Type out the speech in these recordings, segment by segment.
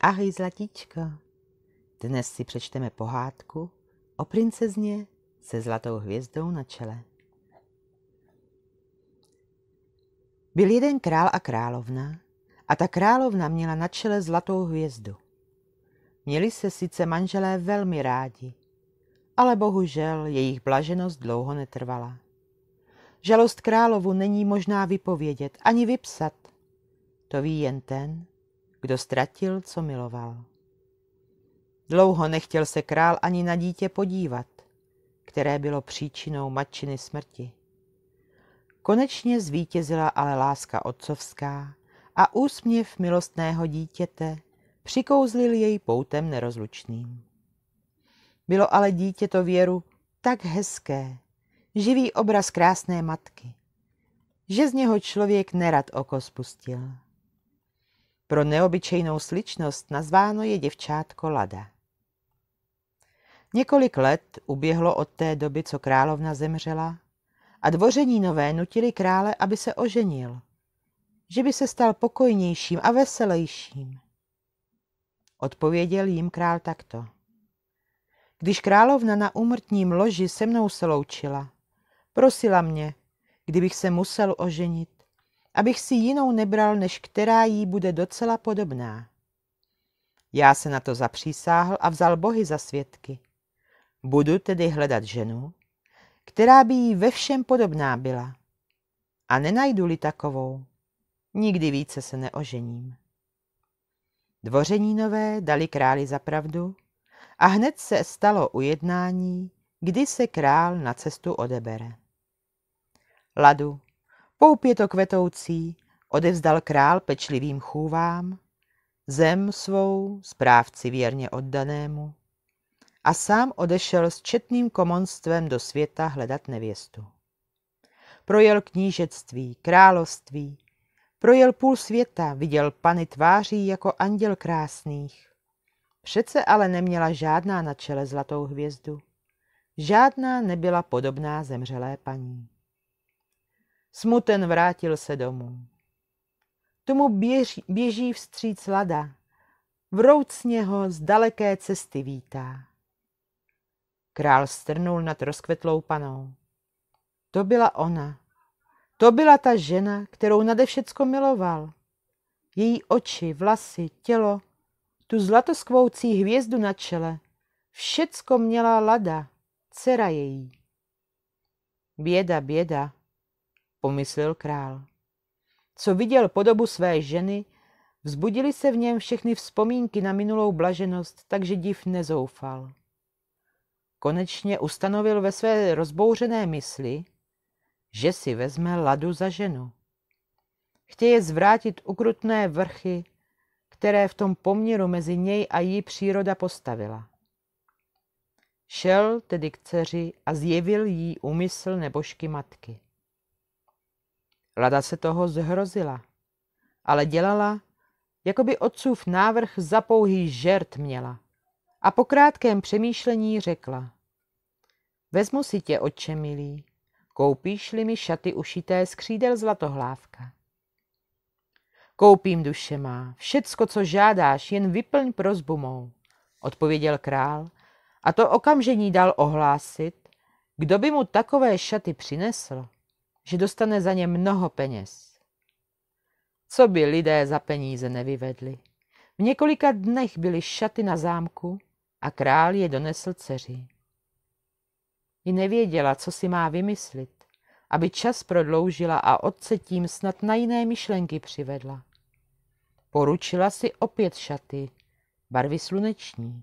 Ahoj, zlatíčko. Dnes si přečteme pohádku o princezně se zlatou hvězdou na čele. Byl jeden král a královna a ta královna měla na čele zlatou hvězdu. Měli se sice manželé velmi rádi, ale bohužel jejich blaženost dlouho netrvala. Žalost královu není možná vypovědět ani vypsat. To ví jen ten, kdo ztratil, co miloval. Dlouho nechtěl se král ani na dítě podívat, které bylo příčinou matčiny smrti. Konečně zvítězila ale láska otcovská a úsměv milostného dítěte přikouzlil jej poutem nerozlučným. Bylo ale dítě to věru tak hezké, živý obraz krásné matky, že z něho člověk nerad oko spustil. Pro neobyčejnou sličnost nazváno je děvčátko Lada. Několik let uběhlo od té doby, co královna zemřela, a dvoření nové nutili krále, aby se oženil, že by se stal pokojnějším a veselejším. Odpověděl jim král takto. Když královna na úmrtním loži se mnou se loučila, prosila mě, kdybych se musel oženit, abych si jinou nebral, než která jí bude docela podobná. Já se na to zapřísáhl a vzal bohy za svědky. Budu tedy hledat ženu, která by jí ve všem podobná byla. A nenajdu-li takovou, nikdy více se neožením. Dvořeninové dali králi za pravdu a hned se stalo ujednání, kdy se král na cestu odebere. Ladu Poupě to kvetoucí odevzdal král pečlivým chůvám, zem svou správci věrně oddanému a sám odešel s četným komonstvem do světa hledat nevěstu. Projel knížectví, království, projel půl světa, viděl pany tváří jako anděl krásných. Přece ale neměla žádná na čele zlatou hvězdu. Žádná nebyla podobná zemřelé paní. Smuten vrátil se domů. Tomu běží, běží vstříc lada. Vroucně ho z daleké cesty vítá. Král strnul nad rozkvetlou panou. To byla ona. To byla ta žena, kterou nade všecko miloval. Její oči, vlasy, tělo, tu zlatoskvoucí hvězdu na čele. Všecko měla Lada, dcera její. Běda, běda, pomyslel král. Co viděl podobu své ženy, vzbudili se v něm všechny vzpomínky na minulou blaženost, takže div nezoufal. Konečně ustanovil ve své rozbouřené mysli, že si vezme ladu za ženu. Chtěje zvrátit ukrutné vrchy, které v tom poměru mezi něj a jí příroda postavila. Šel tedy k dceři a zjevil jí úmysl nebožky matky. Lada se toho zhrozila, ale dělala, jako by otcův návrh za pouhý žert měla. A po krátkém přemýšlení řekla. Vezmu si tě, otče milý, koupíš-li mi šaty ušité z křídel zlatohlávka. Koupím duše má, všecko, co žádáš, jen vyplň prozbu mou, odpověděl král a to okamžení dal ohlásit, kdo by mu takové šaty přinesl, že dostane za ně mnoho peněz. Co by lidé za peníze nevyvedli? V několika dnech byly šaty na zámku a král je donesl dceři. I nevěděla, co si má vymyslit, aby čas prodloužila a otce tím snad na jiné myšlenky přivedla. Poručila si opět šaty, barvy sluneční.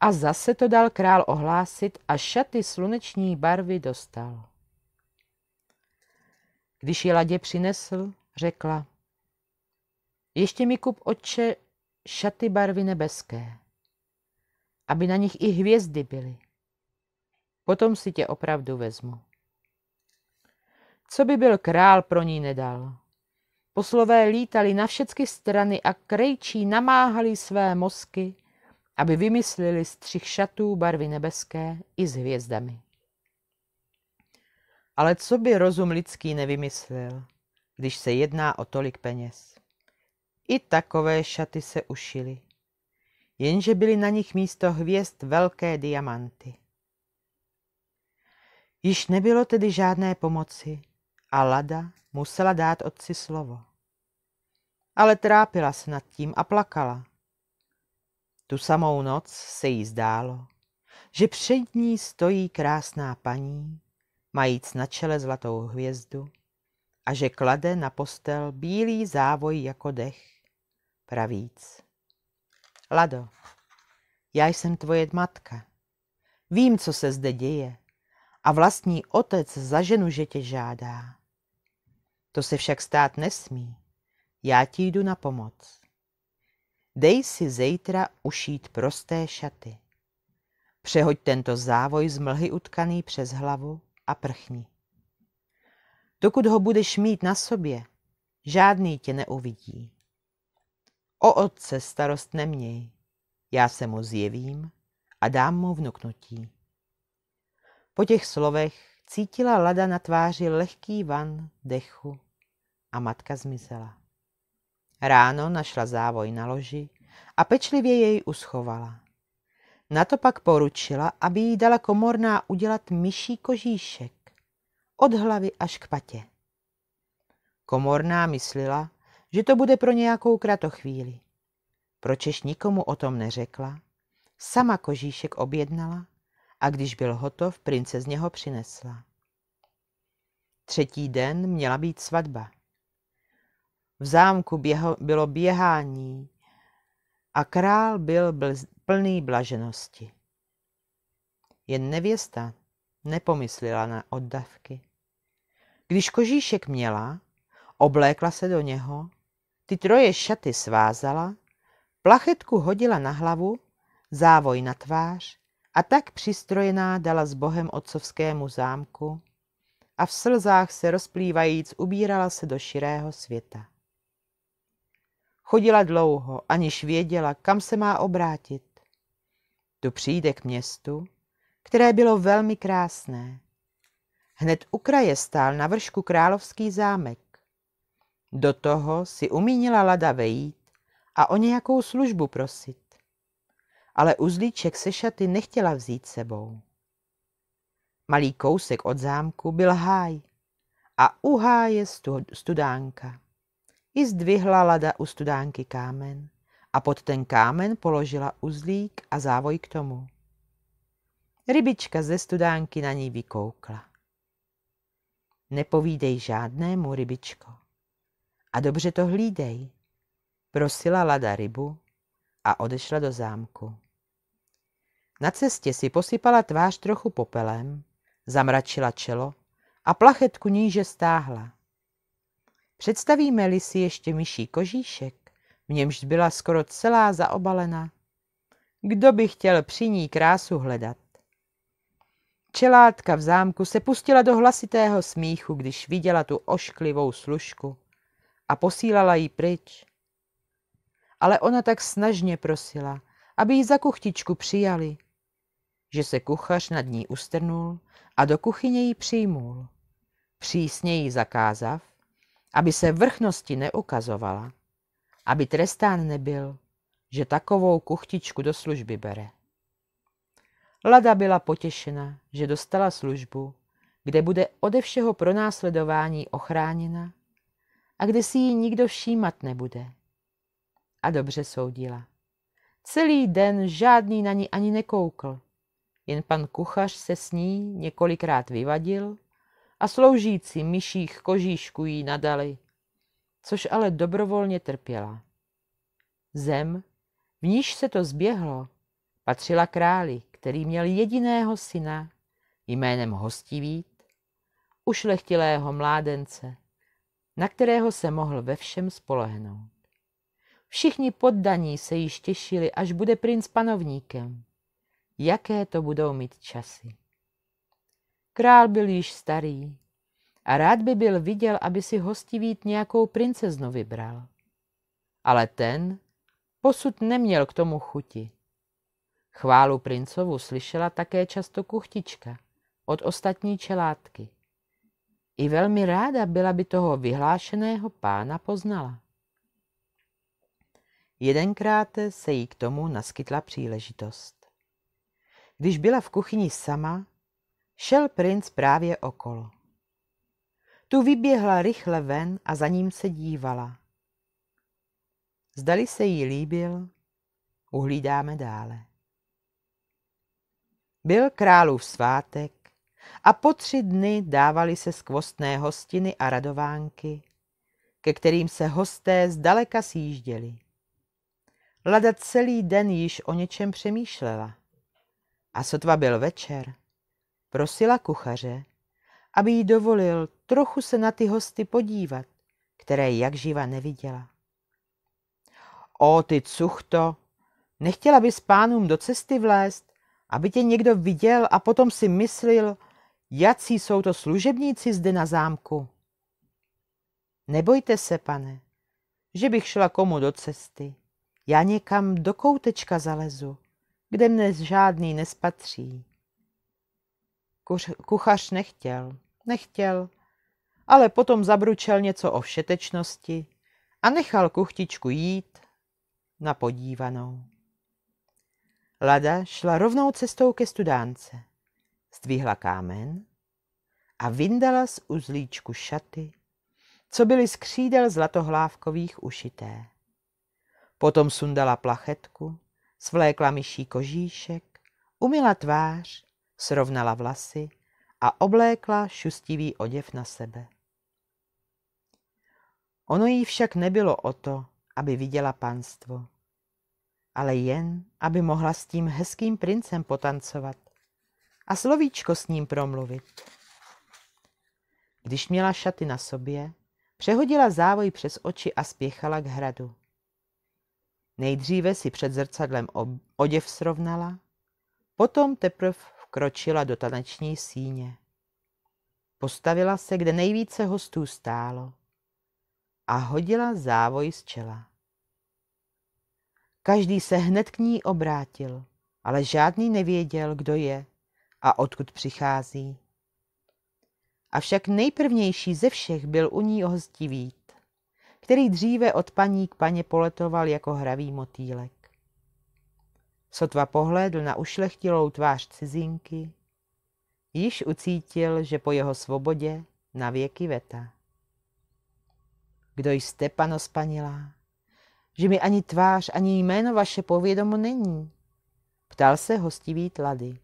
A zase to dal král ohlásit a šaty sluneční barvy dostal. Když ji ladě přinesl, řekla. Ještě mi kup, oče šaty barvy nebeské, aby na nich i hvězdy byly. Potom si tě opravdu vezmu. Co by byl král pro ní nedal? Poslové lítali na všechny strany a krejčí namáhali své mozky, aby vymysleli střih šatů barvy nebeské i s hvězdami. Ale co by rozum lidský nevymyslel, když se jedná o tolik peněz? I takové šaty se ušily, jenže byly na nich místo hvězd velké diamanty. Již nebylo tedy žádné pomoci a Lada musela dát otci slovo. Ale trápila se nad tím a plakala. Tu samou noc se jí zdálo, že před ní stojí krásná paní majíc na čele zlatou hvězdu, a že klade na postel bílý závoj jako dech, pravíc. Lado, já jsem tvoje matka. Vím, co se zde děje. A vlastní otec za ženu, že tě žádá. To se však stát nesmí. Já ti jdu na pomoc. Dej si zítra ušít prosté šaty. Přehoď tento závoj z mlhy utkaný přes hlavu a prchni. Dokud ho budeš mít na sobě, žádný tě neuvidí. O otce starost neměj, já se mu zjevím a dám mu vnuknutí. Po těch slovech cítila Lada na tváři lehký van dechu a matka zmizela. Ráno našla závoj na loži a pečlivě jej uschovala. Na to pak poručila, aby jí dala komorná udělat myší kožíšek. Od hlavy až k patě. Komorná myslela, že to bude pro nějakou kratochvíli. Pročež nikomu o tom neřekla, sama kožíšek objednala a když byl hotov, princezně ho přinesla. Třetí den měla být svatba. V zámku běho, bylo běhání a král byl plný blaženosti. Jen nevěsta nepomyslila na oddavky. Když kožíšek měla, oblékla se do něho, ty troje šaty svázala, plachetku hodila na hlavu, závoj na tvář a tak přistrojená dala s bohem otcovskému zámku a v slzách se rozplývajíc ubírala se do širého světa. Chodila dlouho, aniž věděla, kam se má obrátit. Tu přijde k městu, které bylo velmi krásné. Hned u kraje stál na vršku královský zámek. Do toho si umínila Lada vejít a o nějakou službu prosit. Ale uzlíček se šaty nechtěla vzít sebou. Malý kousek od zámku byl háj a u háje studánka. I zdvihla Lada u studánky kámen a pod ten kámen položila uzlík a závoj k tomu. Rybička ze studánky na ní vykoukla. Nepovídej žádnému, rybičko. A dobře to hlídej, prosila Lada rybu a odešla do zámku. Na cestě si posypala tvář trochu popelem, zamračila čelo a plachetku níže stáhla. Představíme-li si ještě myší kožíšek, v němž byla skoro celá zaobalena. Kdo by chtěl při ní krásu hledat? Čelátka v zámku se pustila do hlasitého smíchu, když viděla tu ošklivou služku a posílala ji pryč. Ale ona tak snažně prosila, aby ji za kuchtičku přijali, že se kuchař nad ní ustrnul a do kuchyně ji přijmul. Přísně ji zakázav, aby se vrchnosti neukazovala aby trestán nebyl, že takovou kuchtičku do služby bere. Lada byla potěšena, že dostala službu, kde bude ode všeho pronásledování ochráněna a kde si ji nikdo všímat nebude. A dobře soudila. Celý den žádný na ní ani nekoukl. Jen pan kuchař se s ní několikrát vyvadil a sloužící myších kožíšku jí nadali, což ale dobrovolně trpěla. Zem, v níž se to zběhlo, patřila králi, který měl jediného syna jménem Hostivít, ušlechtilého mládence, na kterého se mohl ve všem spolehnout. Všichni poddaní se již těšili, až bude princ panovníkem. Jaké to budou mít časy. Král byl již starý, a rád by byl viděl, aby si hostivít nějakou princeznu vybral. Ale ten posud neměl k tomu chuti. Chválu princovu slyšela také často kuchtička od ostatní čelátky. I velmi ráda byla by toho vyhlášeného pána poznala. Jedenkrát se jí k tomu naskytla příležitost. Když byla v kuchyni sama, šel princ právě okolo. Tu vyběhla rychle ven a za ním se dívala. Zdali se jí líbil, uhlídáme dále. Byl králův svátek a po tři dny dávali se skvostné hostiny a radovánky, ke kterým se hosté zdaleka sjížděli. Lada celý den již o něčem přemýšlela. A sotva byl večer, prosila kuchaře, aby jí dovolil trochu se na ty hosty podívat, které jak živa neviděla. O, ty cuchto, nechtěla bys pánům do cesty vlézt, aby tě někdo viděl a potom si myslil, jací jsou to služebníci zde na zámku. Nebojte se, pane, že bych šla komu do cesty. Já někam do koutečka zalezu, kde mne žádný nespatří. kuchař nechtěl nechtěl, ale potom zabručel něco o všetečnosti a nechal kuchtičku jít na podívanou. Lada šla rovnou cestou ke studánce, zdvihla kámen a vyndala z uzlíčku šaty, co byly z křídel zlatohlávkových ušité. Potom sundala plachetku, svlékla myší kožíšek, umila tvář, srovnala vlasy a oblékla šustivý oděv na sebe. Ono jí však nebylo o to, aby viděla panstvo, ale jen, aby mohla s tím hezkým princem potancovat a slovíčko s ním promluvit. Když měla šaty na sobě, přehodila závoj přes oči a spěchala k hradu. Nejdříve si před zrcadlem oděv srovnala, potom teprve vkročila do taneční síně. Postavila se, kde nejvíce hostů stálo a hodila závoj z čela. Každý se hned k ní obrátil, ale žádný nevěděl, kdo je a odkud přichází. Avšak nejprvnější ze všech byl u ní hostivý který dříve od paní k paně poletoval jako hravý motýlek. Sotva pohlédl na ušlechtilou tvář cizinky, již ucítil, že po jeho svobodě věky veta. Kdo jste, pano spanilá? Že mi ani tvář, ani jméno vaše povědomo není, ptal se hostivý tlady.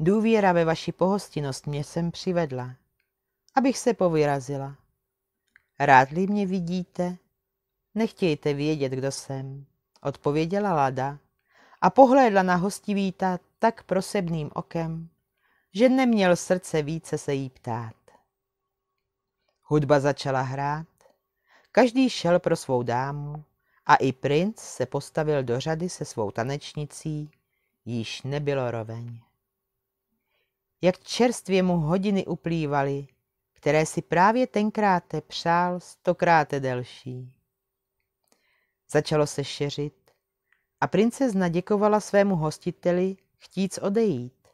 Důvěra ve vaši pohostinnost mě sem přivedla, abych se povyrazila. Rádli mě vidíte, nechtějte vědět, kdo jsem odpověděla Lada a pohlédla na hostivíta tak prosebným okem, že neměl srdce více se jí ptát. Hudba začala hrát, každý šel pro svou dámu a i princ se postavil do řady se svou tanečnicí, již nebylo roveň. Jak čerstvě mu hodiny uplývaly, které si právě tenkrát přál stokrát delší. Začalo se šeřit a princezna děkovala svému hostiteli, chtíc odejít.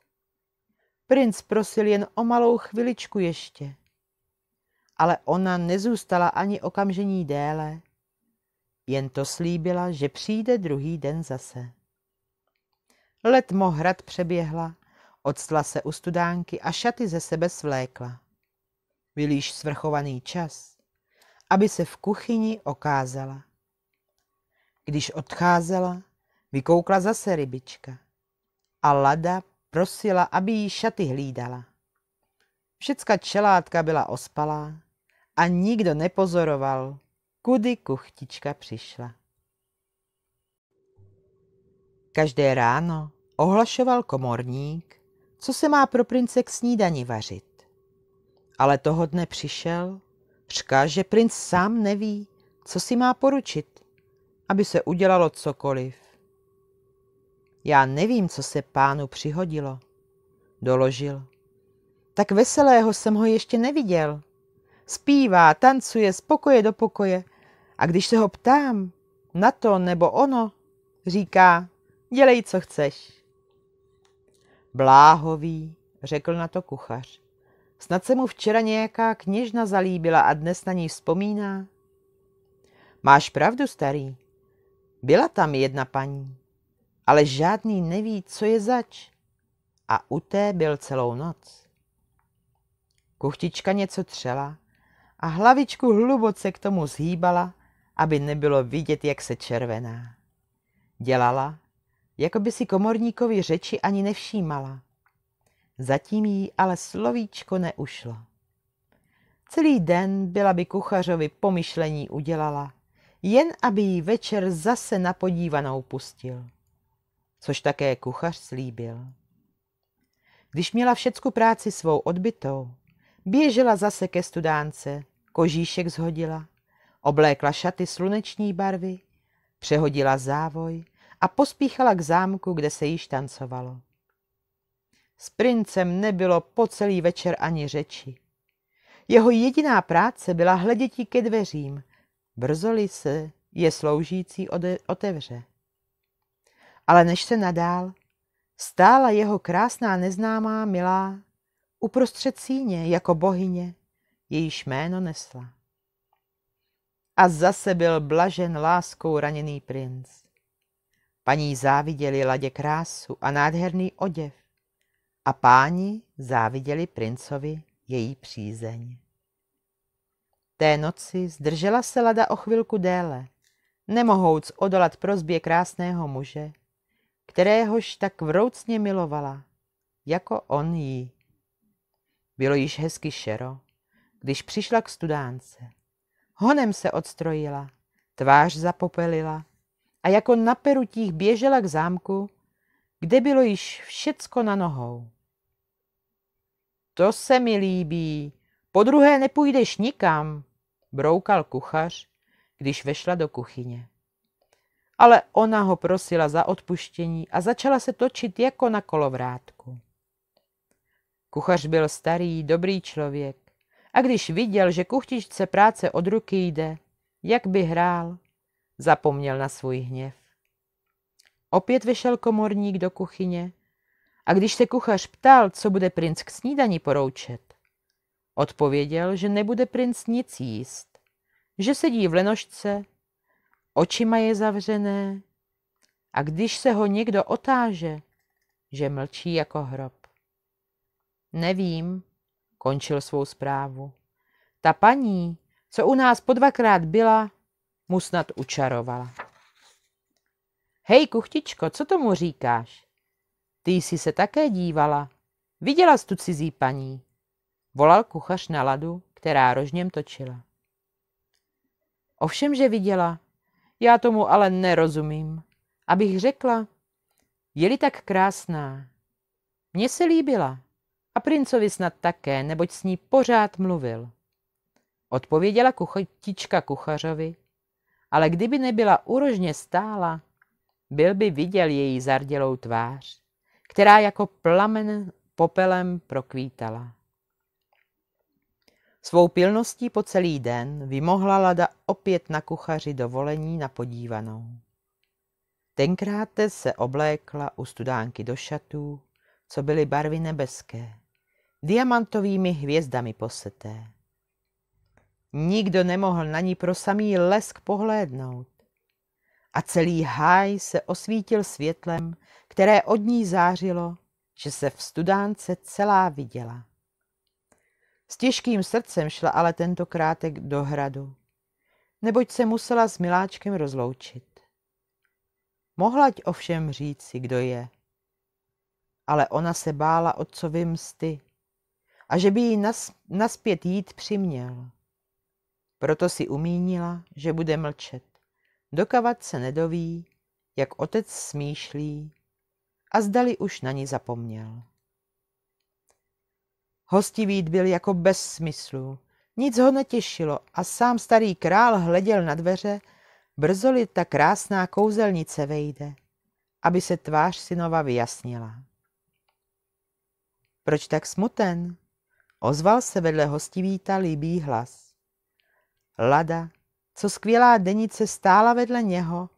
Princ prosil jen o malou chviličku ještě, ale ona nezůstala ani okamžení déle, jen to slíbila, že přijde druhý den zase. Letmo hrad přeběhla, odstla se u studánky a šaty ze sebe svlékla. Vylíš svrchovaný čas, aby se v kuchyni okázala. Když odcházela, vykoukla zase rybička a Lada prosila, aby jí šaty hlídala. Všecka čelátka byla ospalá a nikdo nepozoroval, kudy kuchtička přišla. Každé ráno ohlašoval komorník, co se má pro prince k snídani vařit. Ale toho dne přišel, říká, že princ sám neví, co si má poručit aby se udělalo cokoliv. Já nevím, co se pánu přihodilo, doložil. Tak veselého jsem ho ještě neviděl. Spívá, tancuje z pokoje do pokoje a když se ho ptám na to nebo ono, říká, dělej, co chceš. Bláhový, řekl na to kuchař. Snad se mu včera nějaká kněžna zalíbila a dnes na ní vzpomíná. Máš pravdu, starý, byla tam jedna paní, ale žádný neví, co je zač. A u té byl celou noc. Kuchtička něco třela a hlavičku hluboce k tomu zhýbala, aby nebylo vidět, jak se červená. Dělala, jako by si komorníkovi řeči ani nevšímala. Zatím jí ale slovíčko neušlo. Celý den byla by kuchařovi pomyšlení udělala – jen aby jí večer zase na podívanou pustil. Což také kuchař slíbil. Když měla všecku práci svou odbytou, běžela zase ke studánce, kožíšek zhodila, oblékla šaty sluneční barvy, přehodila závoj a pospíchala k zámku, kde se již tancovalo. S princem nebylo po celý večer ani řeči. Jeho jediná práce byla hledětí ke dveřím, Brzoli se je sloužící ode, otevře. Ale než se nadál, stála jeho krásná neznámá milá uprostřed síně jako bohyně, jejíž jméno nesla. A zase byl blažen láskou raněný princ. Paní záviděli ladě krásu a nádherný oděv a páni záviděli princovi její přízeň. Té noci zdržela se Lada o chvilku déle, nemohouc odolat prozbě krásného muže, kteréhož tak vroucně milovala, jako on jí. Bylo již hezky šero, když přišla k studánce. Honem se odstrojila, tvář zapopelila a jako na perutích běžela k zámku, kde bylo již všecko na nohou. To se mi líbí, po druhé nepůjdeš nikam, broukal kuchař, když vešla do kuchyně. Ale ona ho prosila za odpuštění a začala se točit jako na kolovrátku. Kuchař byl starý, dobrý člověk a když viděl, že kuchtičce práce od ruky jde, jak by hrál, zapomněl na svůj hněv. Opět vyšel komorník do kuchyně a když se kuchař ptal, co bude princ k snídani poroučet, Odpověděl, že nebude princ nic jíst, že sedí v lenožce, oči je zavřené a když se ho někdo otáže, že mlčí jako hrob. Nevím, končil svou zprávu. Ta paní, co u nás po dvakrát byla, mu snad učarovala. Hej, kuchtičko, co tomu říkáš? Ty jsi se také dívala. Viděla jsi tu cizí paní. Volal kuchař na ladu, která rožněm točila. Ovšem, že viděla. Já tomu ale nerozumím. Abych řekla, je-li tak krásná. Mně se líbila a princovi snad také, neboť s ní pořád mluvil. Odpověděla kuchotička kuchařovi, ale kdyby nebyla urožně stála, byl by viděl její zardělou tvář, která jako plamen popelem prokvítala. Svou pilností po celý den vymohla Lada opět na kuchaři dovolení na podívanou. Tenkrát se oblékla u studánky do šatů, co byly barvy nebeské, diamantovými hvězdami poseté. Nikdo nemohl na ní pro samý lesk pohlédnout. A celý háj se osvítil světlem, které od ní zářilo, že se v studánce celá viděla. S těžkým srdcem šla ale tento krátek do hradu, neboť se musela s miláčkem rozloučit. Mohlať ovšem si kdo je. Ale ona se bála otcovi msty a že by jí nas, naspět jít přiměl. Proto si umínila, že bude mlčet, dokavat se nedoví, jak otec smýšlí a zdali už na ní zapomněl. Hostivít byl jako bez smyslu. Nic ho netěšilo a sám starý král hleděl na dveře, brzoli ta krásná kouzelnice vejde, aby se tvář synova vyjasnila. Proč tak smuten? Ozval se vedle hostivíta líbý hlas. Lada, co skvělá denice stála vedle něho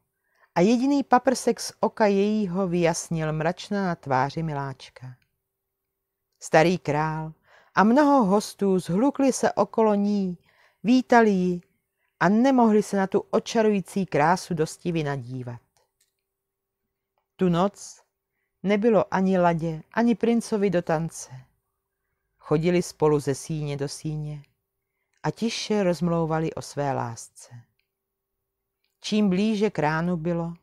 a jediný paprsek z oka jejího vyjasnil mračna na tváři miláčka. Starý král, a mnoho hostů zhlukli se okolo ní, vítali ji a nemohli se na tu očarující krásu dosti nadívat. Tu noc nebylo ani ladě, ani princovi do tance. Chodili spolu ze síně do síně a tiše rozmlouvali o své lásce. Čím blíže kránu bylo,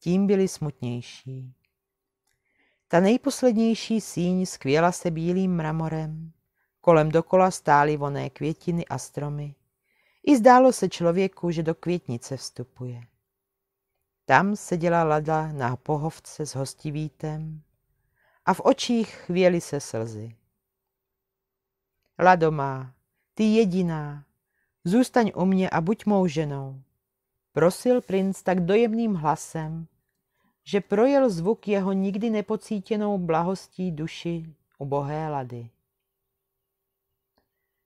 tím byli smutnější. Ta nejposlednější síň skvěla se bílým mramorem. Kolem dokola stály voné květiny a stromy. I zdálo se člověku, že do květnice vstupuje. Tam seděla Lada na pohovce s hostivítem a v očích chvěly se slzy. Lado má, ty jediná, zůstaň u mě a buď mou ženou. Prosil princ tak dojemným hlasem, že projel zvuk jeho nikdy nepocítěnou blahostí duši ubohé lady.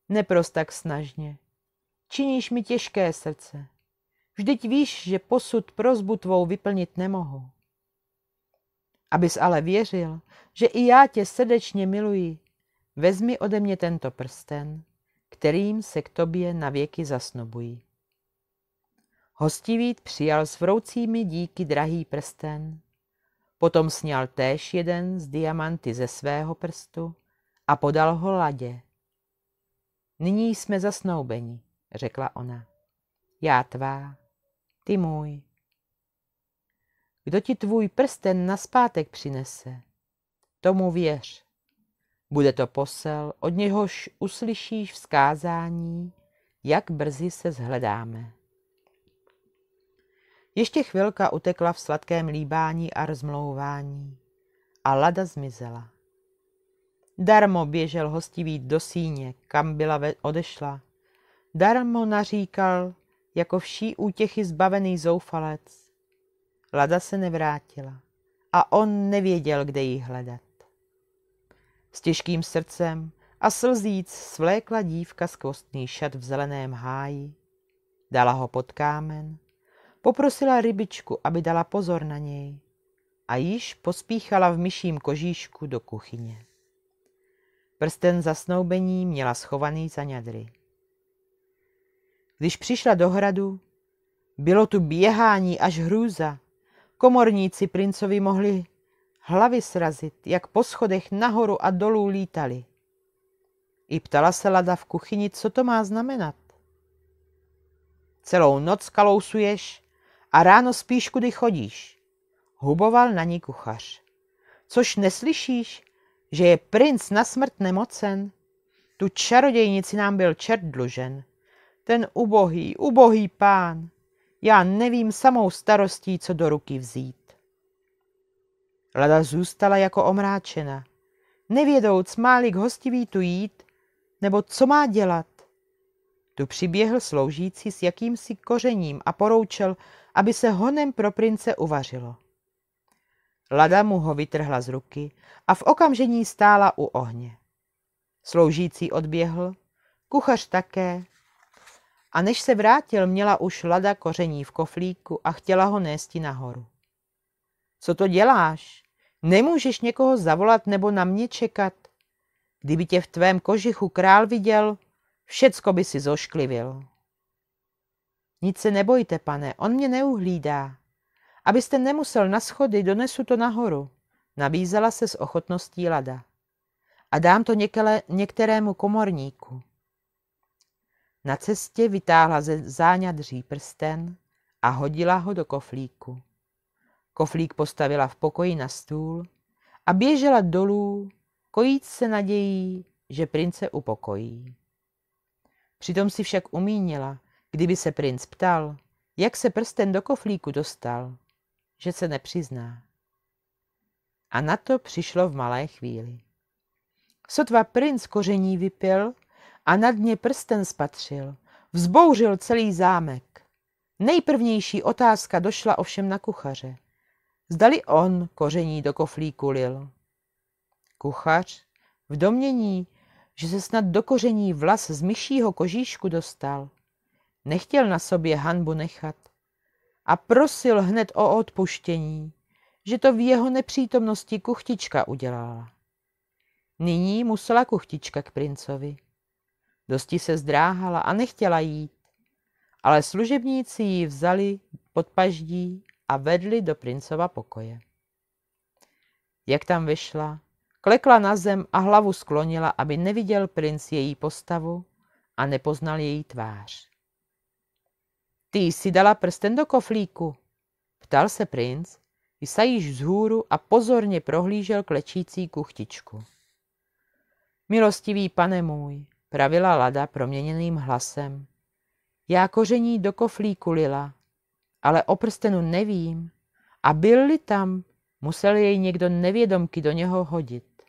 Neprost tak snažně. Činíš mi těžké srdce. Vždyť víš, že posud prozbu tvou vyplnit nemohu. Abys ale věřil, že i já tě srdečně miluji, vezmi ode mě tento prsten, kterým se k tobě na věky zasnobují. Hostivít přijal s vroucími díky drahý prsten. Potom sněl též jeden z diamanty ze svého prstu a podal ho ladě. Nyní jsme zasnoubeni, řekla ona. Já tvá, ty můj. Kdo ti tvůj prsten na přinese? Tomu věř. Bude to posel, od něhož uslyšíš vzkázání, jak brzy se zhledáme. Ještě chvilka utekla v sladkém líbání a rozmlouvání. A Lada zmizela. Darmo běžel hostivý do síně, kam byla odešla. Darmo naříkal, jako vší útěchy zbavený zoufalec. Lada se nevrátila a on nevěděl, kde ji hledat. S těžkým srdcem a slzíc svlékla dívka skvostný šat v zeleném háji, dala ho pod kámen Poprosila rybičku, aby dala pozor na něj a již pospíchala v myším kožíšku do kuchyně. Prsten zasnoubení měla schovaný za ňadry. Když přišla do hradu, bylo tu běhání až hrůza. Komorníci princovi mohli hlavy srazit, jak po schodech nahoru a dolů lítali. I ptala se Lada v kuchyni, co to má znamenat. Celou noc kalousuješ a ráno spíš, kudy chodíš. Huboval na ní kuchař. Což neslyšíš, že je princ na smrt nemocen? Tu čarodějnici nám byl čert dlužen. Ten ubohý, ubohý pán. Já nevím samou starostí, co do ruky vzít. Lada zůstala jako omráčena. Nevědouc, máli k hostiví tu jít, nebo co má dělat. Tu přiběhl sloužící s jakýmsi kořením a poroučel, aby se honem pro prince uvařilo. Lada mu ho vytrhla z ruky a v okamžení stála u ohně. Sloužící odběhl, kuchař také. A než se vrátil, měla už Lada koření v koflíku a chtěla ho nést nahoru. Co to děláš? Nemůžeš někoho zavolat nebo na mě čekat. Kdyby tě v tvém kožichu král viděl, všecko by si zošklivil. Nic se nebojte, pane, on mě neuhlídá. Abyste nemusel na schody, donesu to nahoru. Nabízela se s ochotností Lada. A dám to někele, některému komorníku. Na cestě vytáhla ze dří prsten a hodila ho do koflíku. Koflík postavila v pokoji na stůl a běžela dolů, kojíc se nadějí, že prince upokojí. Přitom si však umínila, Kdyby se princ ptal, jak se prsten do koflíku dostal, že se nepřizná. A na to přišlo v malé chvíli. Sotva princ koření vypil a na dně prsten spatřil. Vzbouřil celý zámek. Nejprvnější otázka došla ovšem na kuchaře. Zdali on koření do koflíku lil. Kuchař v domění, že se snad do koření vlas z myšího kožíšku dostal – Nechtěl na sobě hanbu nechat a prosil hned o odpuštění, že to v jeho nepřítomnosti kuchtička udělala. Nyní musela kuchtička k princovi. Dosti se zdráhala a nechtěla jít, ale služebníci ji vzali pod paždí a vedli do princova pokoje. Jak tam vyšla, klekla na zem a hlavu sklonila, aby neviděl princ její postavu a nepoznal její tvář. Ty jsi dala prsten do koflíku, ptal se princ, Isajíš vzhůru a pozorně prohlížel klečící kuchtičku. Milostivý pane můj, pravila Lada proměněným hlasem. Já koření do koflíku lila, ale o prstenu nevím. A byl-li tam, musel jej někdo nevědomky do něho hodit.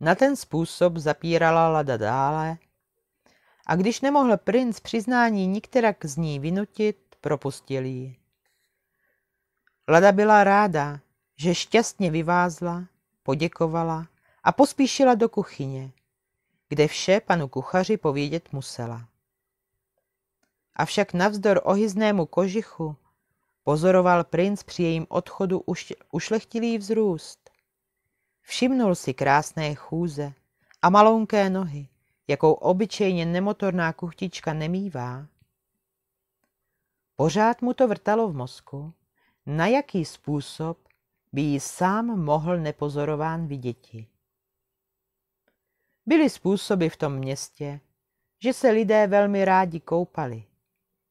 Na ten způsob zapírala Lada dále a když nemohl princ přiznání nikterak z ní vynutit, propustil ji. Lada byla ráda, že šťastně vyvázla, poděkovala a pospíšila do kuchyně, kde vše panu kuchaři povědět musela. Avšak navzdor ohyznému kožichu pozoroval princ při jejím odchodu už, ušlechtilý vzrůst. Všimnul si krásné chůze a malonké nohy, jakou obyčejně nemotorná kuchtička nemývá. Pořád mu to vrtalo v mozku, na jaký způsob by ji sám mohl nepozorován viděti. Byly způsoby v tom městě, že se lidé velmi rádi koupali,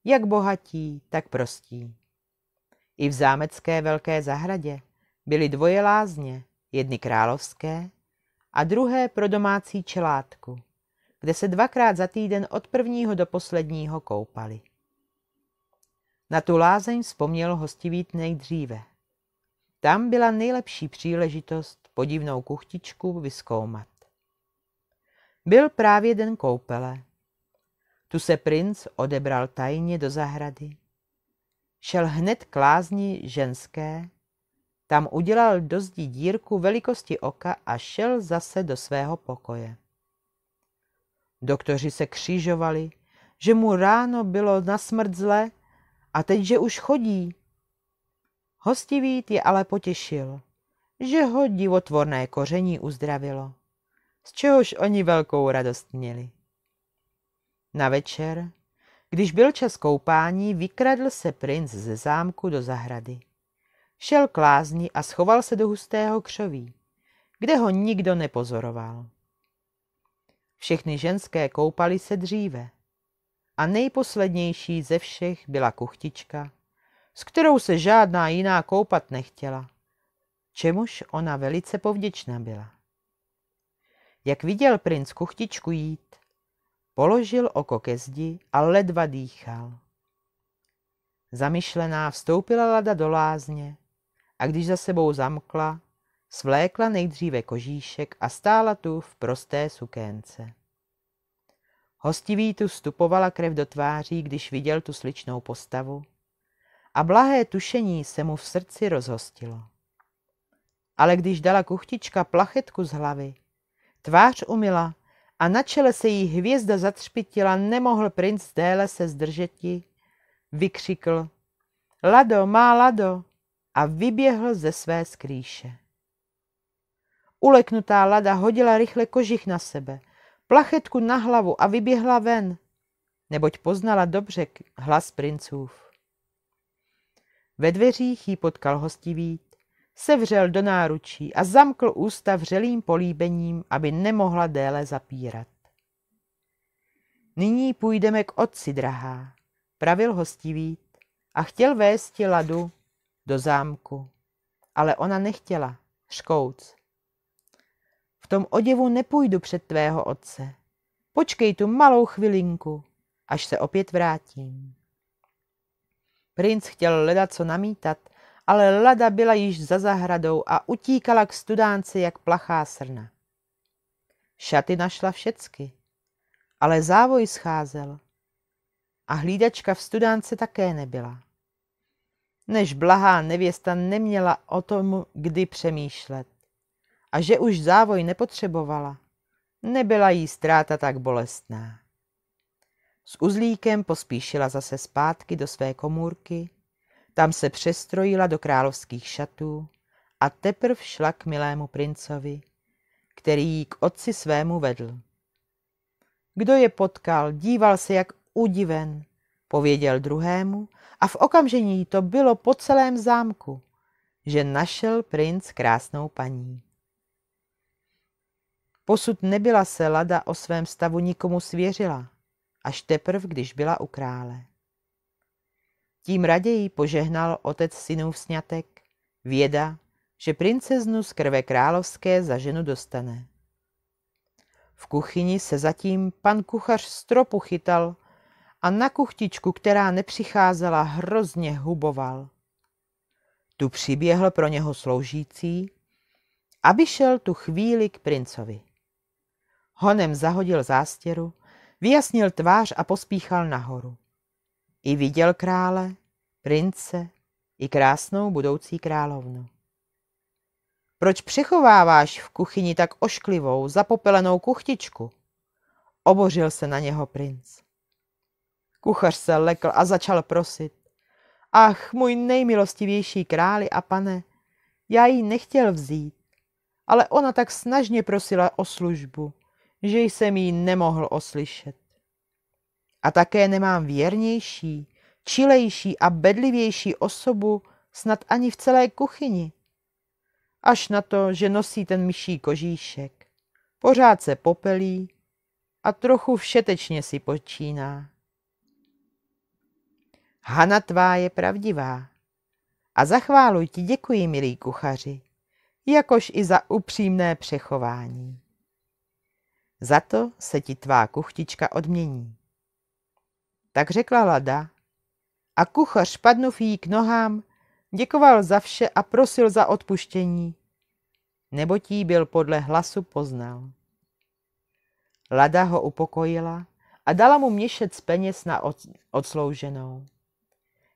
jak bohatí, tak prostí. I v zámecké velké zahradě byly dvoje lázně, jedny královské a druhé pro domácí čelátku kde se dvakrát za týden od prvního do posledního koupali. Na tu lázeň vzpomněl hostivít nejdříve. Tam byla nejlepší příležitost podivnou kuchtičku vyskoumat. Byl právě den koupele. Tu se princ odebral tajně do zahrady. Šel hned k lázni ženské, tam udělal do dírku velikosti oka a šel zase do svého pokoje. Doktoři se křížovali, že mu ráno bylo na smrt zle a teď, že už chodí. Hostivý je ale potěšil, že ho divotvorné koření uzdravilo, z čehož oni velkou radost měli. Na večer, když byl čas koupání, vykradl se princ ze zámku do zahrady. Šel k lázni a schoval se do hustého křoví, kde ho nikdo nepozoroval. Všechny ženské koupaly se dříve. A nejposlednější ze všech byla kuchtička, s kterou se žádná jiná koupat nechtěla, čemuž ona velice povděčná byla. Jak viděl princ kuchtičku jít, položil oko ke zdi a ledva dýchal. Zamyšlená vstoupila Lada do lázně a když za sebou zamkla, Svlékla nejdříve kožíšek a stála tu v prosté sukénce. Hostivý tu vstupovala krev do tváří, když viděl tu sličnou postavu a blahé tušení se mu v srdci rozhostilo. Ale když dala kuchtička plachetku z hlavy, tvář umila a na čele se jí hvězda zatřpitila, nemohl princ déle se zdržeti, vykřikl Lado, má Lado a vyběhl ze své skrýše. Uleknutá Lada hodila rychle kožich na sebe, plachetku na hlavu a vyběhla ven, neboť poznala dobře hlas princův. Ve dveřích jí potkal hostivý, sevřel do náručí a zamkl ústa vřelým políbením, aby nemohla déle zapírat. Nyní půjdeme k otci, drahá, pravil hostivý a chtěl vést Ladu do zámku, ale ona nechtěla, škouc tom oděvu nepůjdu před tvého otce. Počkej tu malou chvilinku, až se opět vrátím. Princ chtěl leda co namítat, ale lada byla již za zahradou a utíkala k studánci jak plachá srna. Šaty našla všecky, ale závoj scházel a hlídačka v studánce také nebyla. Než blahá nevěsta neměla o tom, kdy přemýšlet a že už závoj nepotřebovala. Nebyla jí ztráta tak bolestná. S uzlíkem pospíšila zase zpátky do své komůrky, tam se přestrojila do královských šatů a teprv šla k milému princovi, který jí k otci svému vedl. Kdo je potkal, díval se jak udiven, pověděl druhému a v okamžení to bylo po celém zámku, že našel princ krásnou paní. Posud nebyla se Lada o svém stavu nikomu svěřila, až teprv, když byla u krále. Tím raději požehnal otec synův snětek, věda, že princeznu z krve královské za ženu dostane. V kuchyni se zatím pan kuchař stropu chytal a na kuchtičku, která nepřicházela, hrozně huboval. Tu přiběhl pro něho sloužící, aby šel tu chvíli k princovi. Honem zahodil zástěru, vyjasnil tvář a pospíchal nahoru. I viděl krále, prince, i krásnou budoucí královnu. Proč přechováváš v kuchyni tak ošklivou, zapopelenou kuchtičku? Obořil se na něho princ. Kuchař se lekl a začal prosit. Ach, můj nejmilostivější králi a pane, já ji nechtěl vzít, ale ona tak snažně prosila o službu že jsem ji nemohl oslyšet. A také nemám věrnější, čilejší a bedlivější osobu snad ani v celé kuchyni. Až na to, že nosí ten myší kožíšek. Pořád se popelí a trochu všetečně si počíná. Hana tvá je pravdivá. A za chválu ti děkuji, milí kuchaři, jakož i za upřímné přechování. Za to se ti tvá kuchtička odmění. Tak řekla Lada a kuchař padnув jí k nohám, děkoval za vše a prosil za odpuštění, nebo tí byl podle hlasu poznal. Lada ho upokojila a dala mu měšec peněz na odslouženou.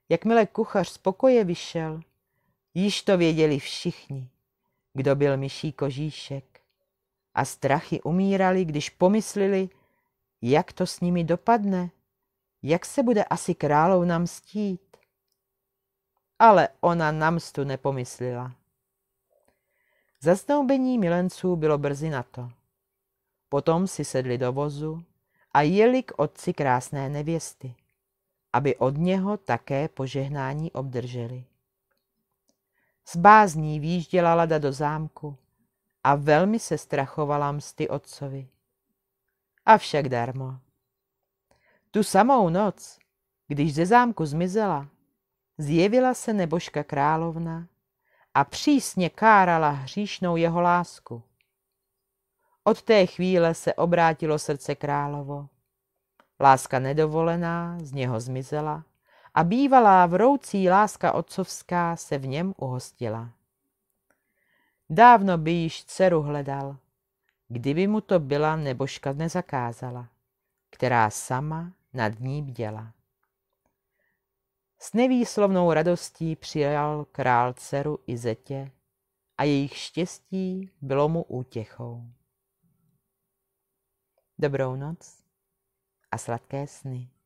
Jakmile kuchař z pokoje vyšel, již to věděli všichni, kdo byl myší kožíšek a strachy umírali, když pomyslili, jak to s nimi dopadne, jak se bude asi královna mstít. Ale ona na mstu nepomyslila. Zasnoubení milenců bylo brzy na to. Potom si sedli do vozu a jeli k otci krásné nevěsty, aby od něho také požehnání obdrželi. Z bázní výjížděla Lada do zámku – a velmi se strachovala msty otcovi. Avšak darmo. Tu samou noc, když ze zámku zmizela, zjevila se nebožka královna a přísně kárala hříšnou jeho lásku. Od té chvíle se obrátilo srdce královo. Láska nedovolená z něho zmizela a bývalá vroucí láska otcovská se v něm uhostila. Dávno by již dceru hledal, kdyby mu to byla nebožka nezakázala, která sama nad ní bděla. S nevýslovnou radostí přijal král dceru i zetě a jejich štěstí bylo mu útěchou. Dobrou noc a sladké sny.